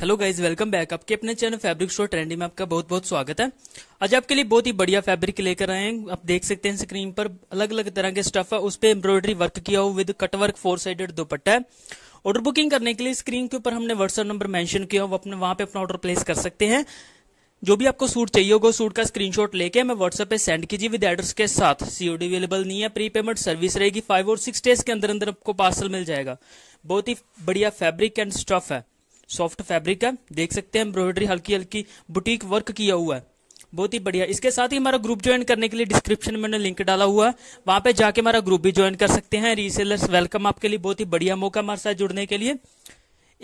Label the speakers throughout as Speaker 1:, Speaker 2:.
Speaker 1: hello guys welcome back आपके अपने channel fabric store trendy में आपका बहुत बहुत स्वागत है आज आपके लिए बहुत ही बढ़िया फैब्रिक लेकर आए हैं आप देख सकते हैं स्क्रीन पर अलग अलग तरह के स्टफ है उस पर एम्ब्रॉयडरी वर्क किया हो with cut work four sided dupatta है ऑर्डर बुकिंग करने के लिए स्क्रीन के ऊपर हमने व्हाट्सअप नंबर मैंशन किया हो अपने वहां पे अपना ऑर्डर प्लेस कर सकते हैं जो भी आपको सूट चाहिए होगा सूट का स्क्रीनशॉट लेके हमें व्हाट्सएप पे सेंड कीजिए विद एड्रेस के साथ सीओडी अवेलेबल नहीं है प्री पेमेंट सर्विस रहेगी फाइव और सिक्स डेज के अंदर अंदर आपको पार्सल मिल जाएगा बहुत ही बढ़िया फैब्रिक एंड स्टफ है सॉफ्ट फैब्रिक है देख सकते हैं एम्ब्रॉयडरी हल्की हल्की बुटीक वर्क किया हुआ है बहुत ही बढ़िया इसके साथ ही हमारा ग्रुप ज्वाइन करने के लिए डिस्क्रिप्शन में मैंने लिंक डाला हुआ है वहां पे जाके हमारा ग्रुप भी ज्वाइन कर सकते हैं रीसेलर्स वेलकम आपके लिए बहुत ही बढ़िया मौका हमारे साथ जुड़ने के लिए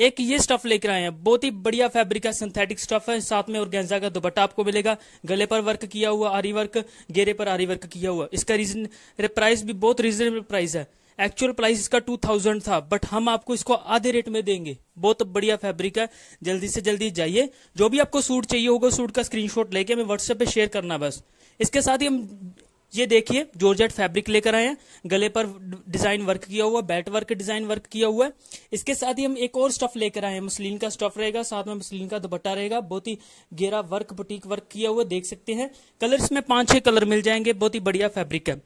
Speaker 1: एक ये स्टफ लेकर आए हैं बहुत ही बढ़िया फैब्रिक है सिंथेटिक स्टफ है साथ में गेंजा का दुपट्टा आपको मिलेगा गले पर वर्क किया हुआ आरी वर्क गेरे पर आरी वर्क किया हुआ इसका रीजन प्राइस भी बहुत रीजनेबल प्राइस है एक्चुअल प्राइस इसका टू थाउजेंड था बट हम आपको इसको आधे रेट में देंगे बहुत बढ़िया फैब्रिक है जल्दी से जल्दी जाइए जो भी आपको सूट चाहिए होगा सूट का स्क्रीनशॉट लेके हमें व्हाट्सएप पे शेयर करना बस इसके साथ ही हम ये देखिए जॉर्जेट फैब्रिक लेकर आए हैं गले पर डिजाइन वर्क किया हुआ बैट वर्क डिजाइन वर्क किया हुआ है इसके साथ ही हम एक और स्टफ लेकर आए हैं मसलिन का स्टफ रहेगा साथ में मसलिन का दुपट्टा रहेगा बहुत ही गेरा वर्क बुटीक वर्क किया हुआ देख सकते हैं कलर्स में पांच छह कलर मिल जाएंगे बहुत ही बढ़िया फैब्रिक है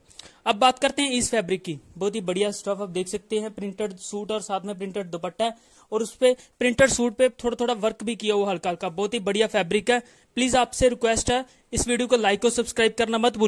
Speaker 1: अब बात करते हैं इस फैब्रिक की बहुत ही बढ़िया स्टफ आप देख सकते हैं प्रिंटेड सूट और साथ में प्रिंटेड दुपट्टा और उस पर प्रिंटेड सूट पे थोड़ा थोड़ा वर्क भी किया हुआ हल्का हल्का बहुत ही बढ़िया फैब्रिक है प्लीज आपसे रिक्वेस्ट है इस वीडियो को लाइक और सब्सक्राइब करना मत भूलिए